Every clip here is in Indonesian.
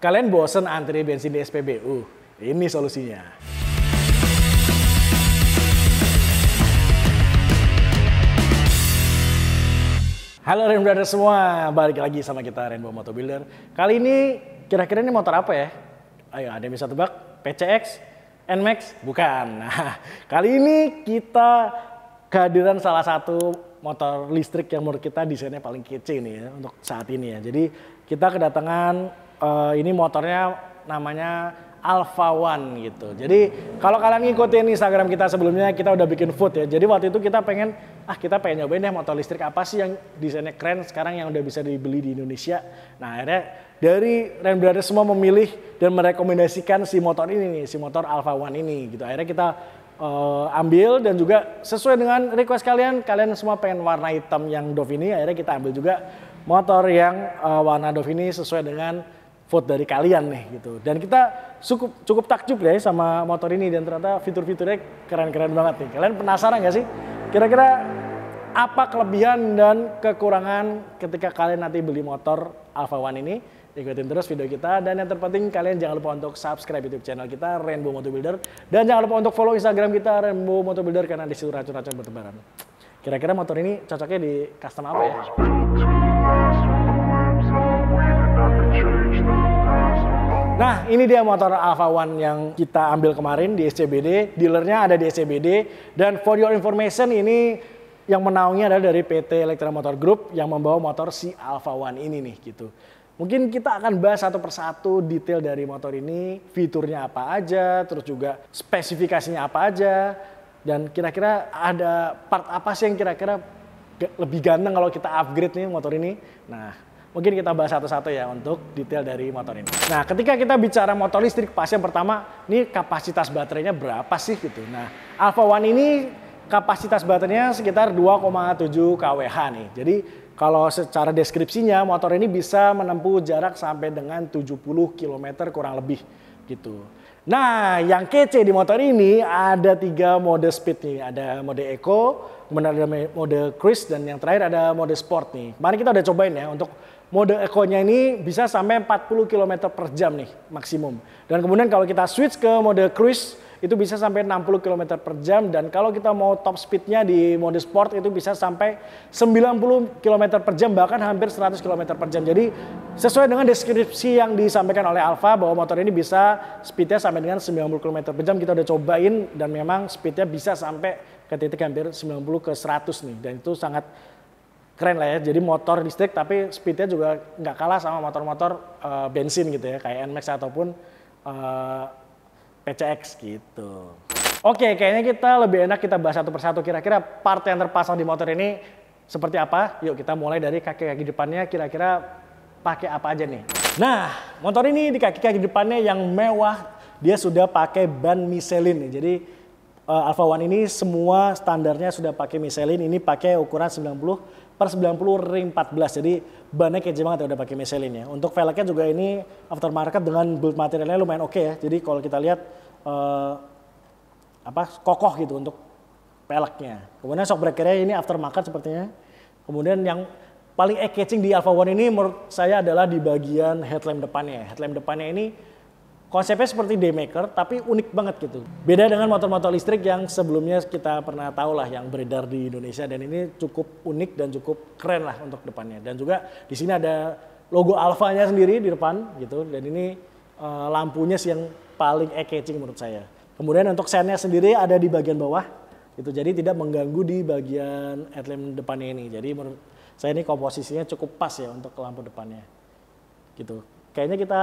Kalian bosen antri bensin di SPBU? Ini solusinya. Halo Rainbow Brothers semua, balik lagi sama kita Rainbow Motor Builder. Kali ini kira-kira ini motor apa ya? Ayo ada yang bisa tebak? PCX? NMAX? Bukan. Nah, kali ini kita kehadiran salah satu motor listrik yang menurut kita desainnya paling kece nih ya untuk saat ini ya. Jadi kita kedatangan uh, ini motornya namanya Alpha One gitu. Jadi kalau kalian ngikutin Instagram kita sebelumnya kita udah bikin food ya. Jadi waktu itu kita pengen ah kita pengen nyobain deh motor listrik apa sih yang desainnya keren sekarang yang udah bisa dibeli di Indonesia. Nah akhirnya dari Ren Brothers semua memilih dan merekomendasikan si motor ini nih, si motor Alpha One ini gitu. Akhirnya kita uh, ambil dan juga sesuai dengan request kalian, kalian semua pengen warna hitam yang Dove ini, akhirnya kita ambil juga motor yang uh, warna Dove ini sesuai dengan vote dari kalian nih gitu. Dan kita cukup cukup takjub ya sama motor ini dan ternyata fitur-fiturnya keren-keren banget nih. Kalian penasaran nggak sih? Kira-kira apa kelebihan dan kekurangan ketika kalian nanti beli motor Alpha One ini? Ikutin terus video kita dan yang terpenting kalian jangan lupa untuk subscribe YouTube channel kita Rainbow Motor Builder dan jangan lupa untuk follow Instagram kita Rainbow Motor Builder karena di situ racun-racun bertebaran. Kira-kira motor ini cocoknya di custom apa ya? Nah, ini dia motor Alpha One yang kita ambil kemarin di SCBD. Dealernya ada di SCBD. Dan for your information ini yang menaungi adalah dari PT Elektra Motor Group yang membawa motor si Alpha One ini nih gitu. Mungkin kita akan bahas satu persatu detail dari motor ini, fiturnya apa aja, terus juga spesifikasinya apa aja, dan kira-kira ada part apa sih yang kira-kira lebih ganteng kalau kita upgrade nih motor ini. Nah, Mungkin kita bahas satu-satu ya untuk detail dari motor ini. Nah, ketika kita bicara motor listrik, pasti yang pertama, ini kapasitas baterainya berapa sih gitu. Nah, Alpha One ini kapasitas baterainya sekitar 2,7 kWh nih. Jadi kalau secara deskripsinya motor ini bisa menempuh jarak sampai dengan 70 km kurang lebih gitu. Nah, yang kece di motor ini ada tiga mode speed nih. Ada mode eco, kemudian ada mode cruise, dan yang terakhir ada mode sport nih. Mari kita udah cobain ya untuk mode ekonya ini bisa sampai 40 km per jam nih maksimum. Dan kemudian kalau kita switch ke mode cruise itu bisa sampai 60 km per jam dan kalau kita mau top speednya di mode sport itu bisa sampai 90 km per jam bahkan hampir 100 km per jam. Jadi sesuai dengan deskripsi yang disampaikan oleh Alfa bahwa motor ini bisa speednya sampai dengan 90 km per jam kita udah cobain dan memang speednya bisa sampai ke titik hampir 90 ke 100 nih dan itu sangat keren lah ya. Jadi motor listrik tapi speednya juga nggak kalah sama motor-motor uh, bensin gitu ya, kayak NMAX ataupun uh, eh, PCX gitu. Oke, kayaknya kita lebih enak kita bahas satu persatu kira-kira part yang terpasang di motor ini seperti apa? Yuk kita mulai dari kaki-kaki depannya kira-kira pakai apa aja nih. Nah, motor ini di kaki-kaki depannya yang mewah, dia sudah pakai ban Michelin nih. Jadi uh, eh, Alfa One ini semua standarnya sudah pakai Michelin, ini pakai ukuran 90 per 90 ring 14. Jadi bannya kece banget ya udah pakai Michelin ya. Untuk velgnya juga ini aftermarket dengan build materialnya lumayan oke okay ya. Jadi kalau kita lihat eh, apa kokoh gitu untuk velgnya. Kemudian shock breakernya ini aftermarket sepertinya. Kemudian yang paling eye catching di Alpha One ini menurut saya adalah di bagian headlamp depannya. Headlamp depannya ini konsepnya seperti daymaker tapi unik banget gitu. Beda dengan motor-motor listrik yang sebelumnya kita pernah tahu lah yang beredar di Indonesia dan ini cukup unik dan cukup keren lah untuk depannya. Dan juga di sini ada logo alfanya sendiri di depan gitu dan ini uh, lampunya sih yang paling eye-catching menurut saya. Kemudian untuk sennya sendiri ada di bagian bawah gitu. jadi tidak mengganggu di bagian headlamp depannya ini. Jadi menurut saya ini komposisinya cukup pas ya untuk lampu depannya. Gitu. Kayaknya kita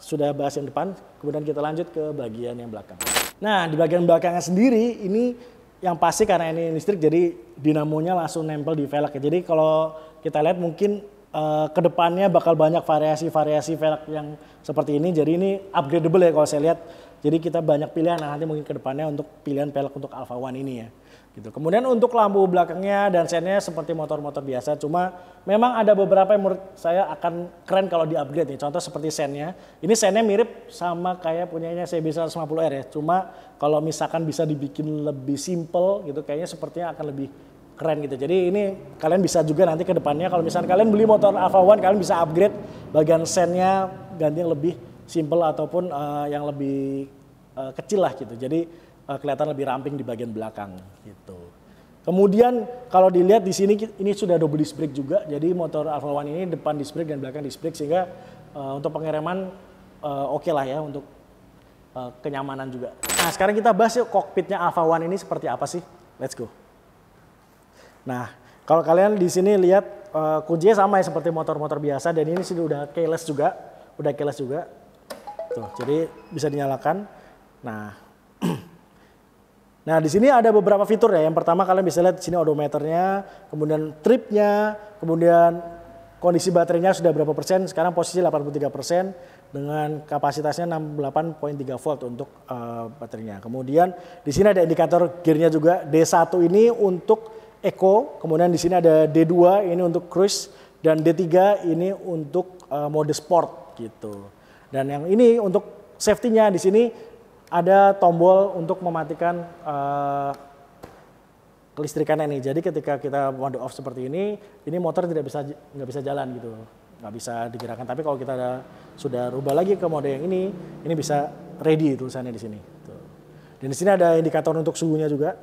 sudah bahas yang depan, kemudian kita lanjut ke bagian yang belakang. Nah, di bagian belakangnya sendiri ini yang pasti karena ini listrik jadi dinamonya langsung nempel di velg Jadi kalau kita lihat mungkin uh, eh, kedepannya bakal banyak variasi-variasi velg yang seperti ini. Jadi ini upgradeable ya kalau saya lihat jadi kita banyak pilihan nah, nanti mungkin kedepannya untuk pilihan pelek untuk Alpha One ini ya. Gitu. Kemudian untuk lampu belakangnya dan setnya seperti motor-motor biasa, cuma memang ada beberapa yang menurut saya akan keren kalau di-upgrade nih. Ya. Contoh seperti sennya, ini sennya mirip sama kayak punyanya CB 150R ya. Cuma kalau misalkan bisa dibikin lebih simple gitu, kayaknya sepertinya akan lebih keren gitu. Jadi ini kalian bisa juga nanti ke depannya kalau misalnya kalian beli motor Alpha One kalian bisa upgrade bagian sennya ganti yang lebih simple ataupun uh, yang lebih uh, kecil lah gitu. Jadi uh, kelihatan lebih ramping di bagian belakang gitu. Kemudian kalau dilihat di sini ini sudah double disc brake juga. Jadi motor Alfa One ini depan disc brake dan belakang disc brake sehingga uh, untuk pengereman uh, oke okay lah ya untuk uh, kenyamanan juga. Nah, sekarang kita bahas yuk kokpitnya Alfa One ini seperti apa sih? Let's go. Nah, kalau kalian di sini lihat uh, kuncinya sama ya seperti motor-motor biasa dan ini sudah udah keyless juga, udah keyless juga. Tuh, jadi bisa dinyalakan. Nah, nah di sini ada beberapa fitur ya. Yang pertama kalian bisa lihat di sini odometernya, kemudian tripnya, kemudian kondisi baterainya sudah berapa persen. Sekarang posisi 83 persen dengan kapasitasnya 68.3 volt untuk uh, baterainya. Kemudian di sini ada indikator gearnya juga. D1 ini untuk eco, kemudian di sini ada D2 ini untuk cruise dan D3 ini untuk uh, mode sport gitu. Dan yang ini untuk safety-nya di sini ada tombol untuk mematikan uh, eh, kelistrikannya ini. Jadi ketika kita mode off seperti ini, ini motor tidak bisa nggak bisa jalan gitu, nggak bisa digerakkan. Tapi kalau kita sudah rubah lagi ke mode yang ini, ini bisa ready tulisannya di sini. Dan di sini ada indikator untuk suhunya juga,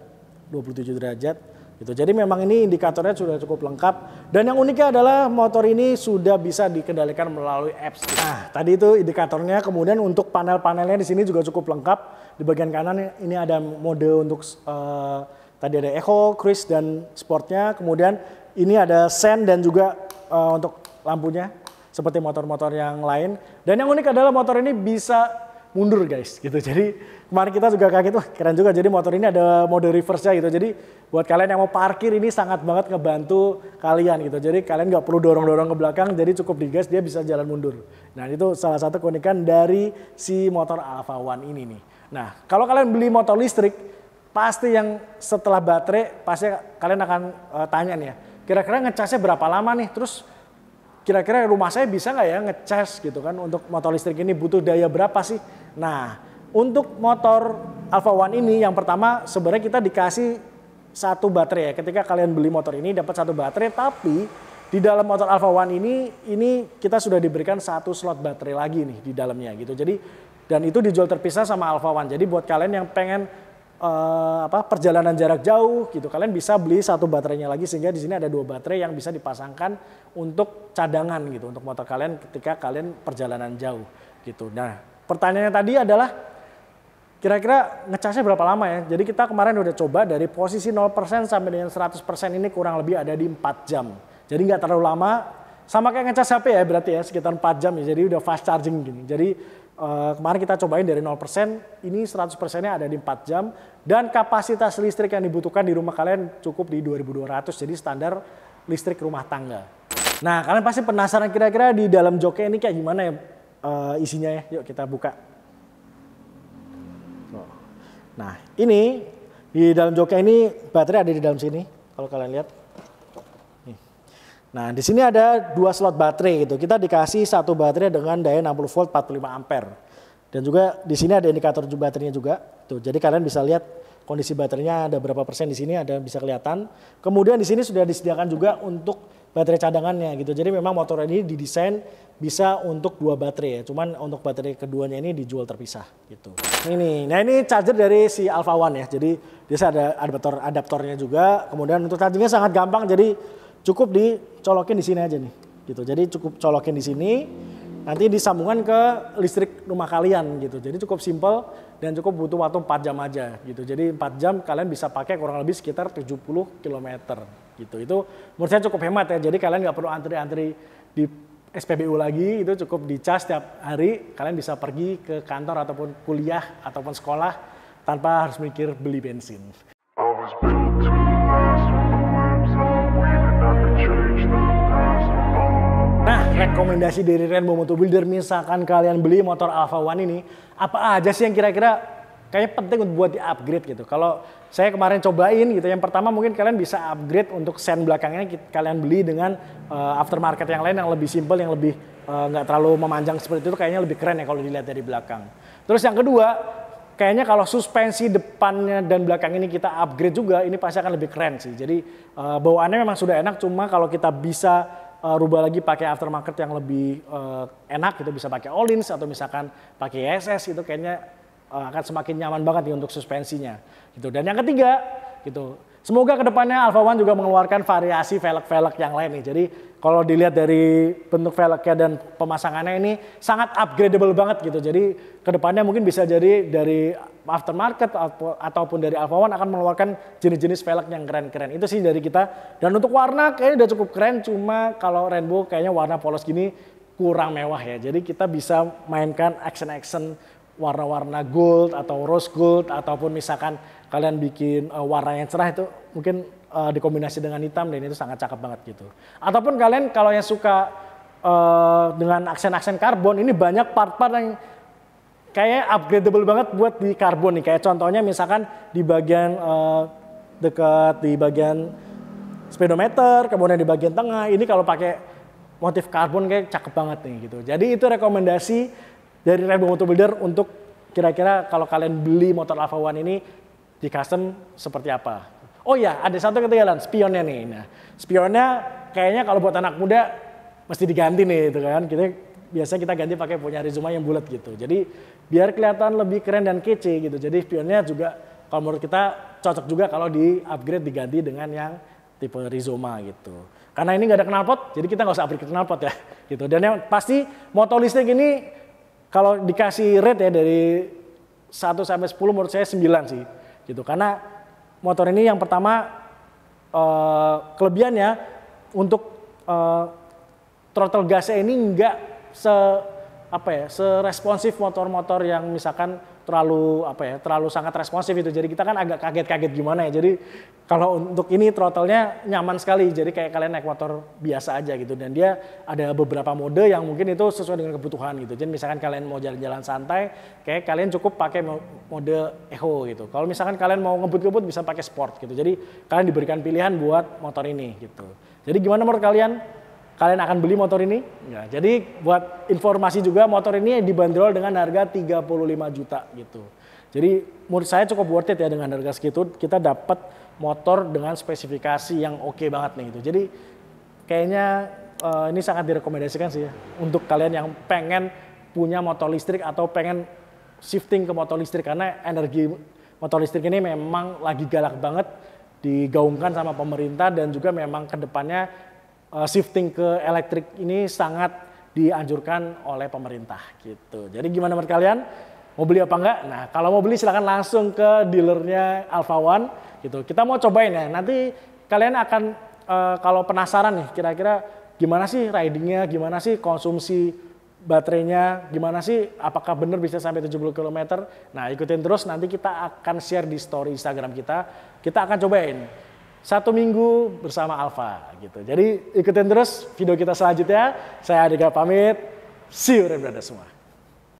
27 derajat. Gitu. Jadi memang ini indikatornya sudah cukup lengkap. Dan yang uniknya adalah motor ini sudah bisa dikendalikan melalui apps. Nah, tadi itu indikatornya. Kemudian untuk panel-panelnya di sini juga cukup lengkap. Di bagian kanan ini ada mode untuk uh, tadi ada Echo, cruise dan sportnya. Kemudian ini ada sen dan juga uh, untuk lampunya seperti motor-motor yang lain. Dan yang unik adalah motor ini bisa mundur guys gitu. Jadi kemarin kita juga kaget wah keren juga jadi motor ini ada mode reverse-nya gitu. Jadi buat kalian yang mau parkir ini sangat banget ngebantu kalian gitu. Jadi kalian nggak perlu dorong-dorong ke belakang jadi cukup digas dia bisa jalan mundur. Nah itu salah satu keunikan dari si motor Alpha One ini nih. Nah kalau kalian beli motor listrik pasti yang setelah baterai pasti kalian akan uh, tanya nih ya kira-kira ngecasnya berapa lama nih terus kira-kira rumah saya bisa nggak ya ngecas gitu kan untuk motor listrik ini butuh daya berapa sih? Nah, untuk motor Alpha One ini yang pertama sebenarnya kita dikasih satu baterai ya. Ketika kalian beli motor ini dapat satu baterai tapi di dalam motor Alpha One ini ini kita sudah diberikan satu slot baterai lagi nih di dalamnya gitu. Jadi dan itu dijual terpisah sama Alpha One. Jadi buat kalian yang pengen uh, apa perjalanan jarak jauh gitu kalian bisa beli satu baterainya lagi sehingga di sini ada dua baterai yang bisa dipasangkan untuk cadangan gitu untuk motor kalian ketika kalian perjalanan jauh gitu nah pertanyaannya tadi adalah kira-kira ngecasnya berapa lama ya jadi kita kemarin udah coba dari posisi 0% sampai dengan 100% ini kurang lebih ada di 4 jam jadi nggak terlalu lama sama kayak ngecas HP ya berarti ya sekitar 4 jam ya jadi udah fast charging gini jadi Eh, kemarin kita cobain dari 0%, ini 100%-nya ada di 4 jam. Dan kapasitas listrik yang dibutuhkan di rumah kalian cukup di 2200, jadi standar listrik rumah tangga. Nah, kalian pasti penasaran kira-kira di dalam joknya ini kayak gimana ya uh, isinya ya. Yuk kita buka. Nah, ini di dalam joknya ini baterai ada di dalam sini, kalau kalian lihat. Nah, di sini ada dua slot baterai gitu. Kita dikasih satu baterai dengan daya 60 volt 45 ampere. Dan juga di sini ada indikator baterainya juga. Tuh, jadi kalian bisa lihat kondisi baterainya ada berapa persen di sini ada bisa kelihatan. Kemudian di sini sudah disediakan juga untuk baterai cadangannya gitu. Jadi memang motor ini didesain bisa untuk dua baterai ya. Cuman untuk baterai keduanya ini dijual terpisah gitu. Nah, ini, nah ini charger dari si Alpha One ya. Jadi dia ada adaptor adaptornya juga. Kemudian untuk chargingnya sangat gampang. Jadi cukup dicolokin di sini aja nih gitu jadi cukup colokin di sini nanti disambungkan ke listrik rumah kalian gitu jadi cukup simple dan cukup butuh waktu 4 jam aja gitu jadi 4 jam kalian bisa pakai kurang lebih sekitar 70 km gitu itu menurut saya cukup hemat ya jadi kalian nggak perlu antri-antri di SPBU lagi itu cukup di cas setiap hari kalian bisa pergi ke kantor ataupun kuliah ataupun sekolah tanpa harus mikir beli bensin rekomendasi dari Rainbow Builder misalkan kalian beli motor Alfa One ini apa aja sih yang kira-kira kayaknya penting untuk buat di upgrade gitu. Kalau saya kemarin cobain gitu, yang pertama mungkin kalian bisa upgrade untuk sen belakangnya kalian beli dengan uh, aftermarket yang lain yang lebih simple, yang lebih eh, nggak uh, terlalu memanjang seperti itu kayaknya lebih keren ya kalau dilihat dari belakang. Terus yang kedua, kayaknya kalau suspensi depannya dan belakang ini kita upgrade juga, ini pasti akan lebih keren sih. Jadi eh, bawaannya memang sudah enak, cuma kalau kita bisa uh, rubah lagi pakai aftermarket yang lebih uh, enak gitu bisa pakai Olins atau misalkan pakai ISS e itu kayaknya uh, akan semakin nyaman banget nih ya untuk suspensinya gitu. Dan yang ketiga gitu Semoga kedepannya Alpha One juga mengeluarkan variasi velg-velg yang lain nih. Jadi kalau dilihat dari bentuk velgnya dan pemasangannya ini sangat upgradable banget gitu. Jadi kedepannya mungkin bisa jadi dari aftermarket ataupun dari Alpha One akan mengeluarkan jenis-jenis velg yang keren-keren. Itu sih dari kita. Dan untuk warna kayaknya udah cukup keren. Cuma kalau rainbow kayaknya warna polos gini kurang mewah ya. Jadi kita bisa mainkan action-action warna-warna gold atau rose gold ataupun misalkan kalian bikin uh, warna yang cerah itu mungkin uh, dikombinasi dengan hitam dan itu sangat cakep banget gitu. Ataupun kalian kalau yang suka uh, dengan aksen-aksen karbon ini banyak part-part yang kayak upgradable banget buat di karbon nih. Kayak contohnya misalkan di bagian uh, dekat di bagian speedometer, kemudian di bagian tengah. Ini kalau pakai motif karbon kayak cakep banget nih gitu. Jadi itu rekomendasi dari Rainbow Motor Builder untuk kira-kira kalau kalian beli motor Alfa One ini di custom seperti apa. Oh ya, ada satu ketinggalan, spionnya nih. Nah, spionnya kayaknya kalau buat anak muda mesti diganti nih itu kan. Kita biasanya kita ganti pakai punya resume yang bulat gitu. Jadi biar kelihatan lebih keren dan kece gitu. Jadi spionnya juga kalau menurut kita cocok juga kalau di upgrade diganti dengan yang tipe rizoma gitu. Karena ini nggak ada knalpot, jadi kita nggak usah upgrade knalpot ya gitu. Dan yang pasti motor listrik ini kalau dikasih rate ya dari 1 sampai 10 menurut saya 9 sih gitu karena motor ini yang pertama uh, kelebihannya untuk uh, throttle gasnya ini enggak se apa ya seresponsif motor-motor yang misalkan terlalu apa ya terlalu sangat responsif itu jadi kita kan agak kaget-kaget gimana ya jadi kalau untuk ini throttle-nya nyaman sekali jadi kayak kalian naik motor biasa aja gitu dan dia ada beberapa mode yang mungkin itu sesuai dengan kebutuhan gitu jadi misalkan kalian mau jalan-jalan santai kayak kalian cukup pakai mode echo gitu kalau misalkan kalian mau ngebut-ngebut bisa pakai sport gitu jadi kalian diberikan pilihan buat motor ini gitu jadi gimana menurut kalian kalian akan beli motor ini. Ya, jadi buat informasi juga motor ini dibanderol dengan harga 35 juta gitu. Jadi menurut saya cukup worth it ya dengan harga segitu kita dapat motor dengan spesifikasi yang oke okay banget nih gitu. Jadi kayaknya uh, ini sangat direkomendasikan sih ya, untuk kalian yang pengen punya motor listrik atau pengen shifting ke motor listrik karena energi motor listrik ini memang lagi galak banget digaungkan sama pemerintah dan juga memang kedepannya uh, shifting ke elektrik ini sangat dianjurkan oleh pemerintah gitu. Jadi gimana menurut kalian? Mau beli apa enggak? Nah, kalau mau beli silahkan langsung ke dealernya Alpha One gitu. Kita mau cobain ya. Nanti kalian akan uh, kalau penasaran nih kira-kira gimana sih ridingnya, gimana sih konsumsi baterainya, gimana sih apakah benar bisa sampai 70 km. Nah, ikutin terus nanti kita akan share di story Instagram kita. Kita akan cobain satu minggu bersama Alfa gitu. Jadi ikutin terus video kita selanjutnya. Saya Adega pamit. See you Rain semua.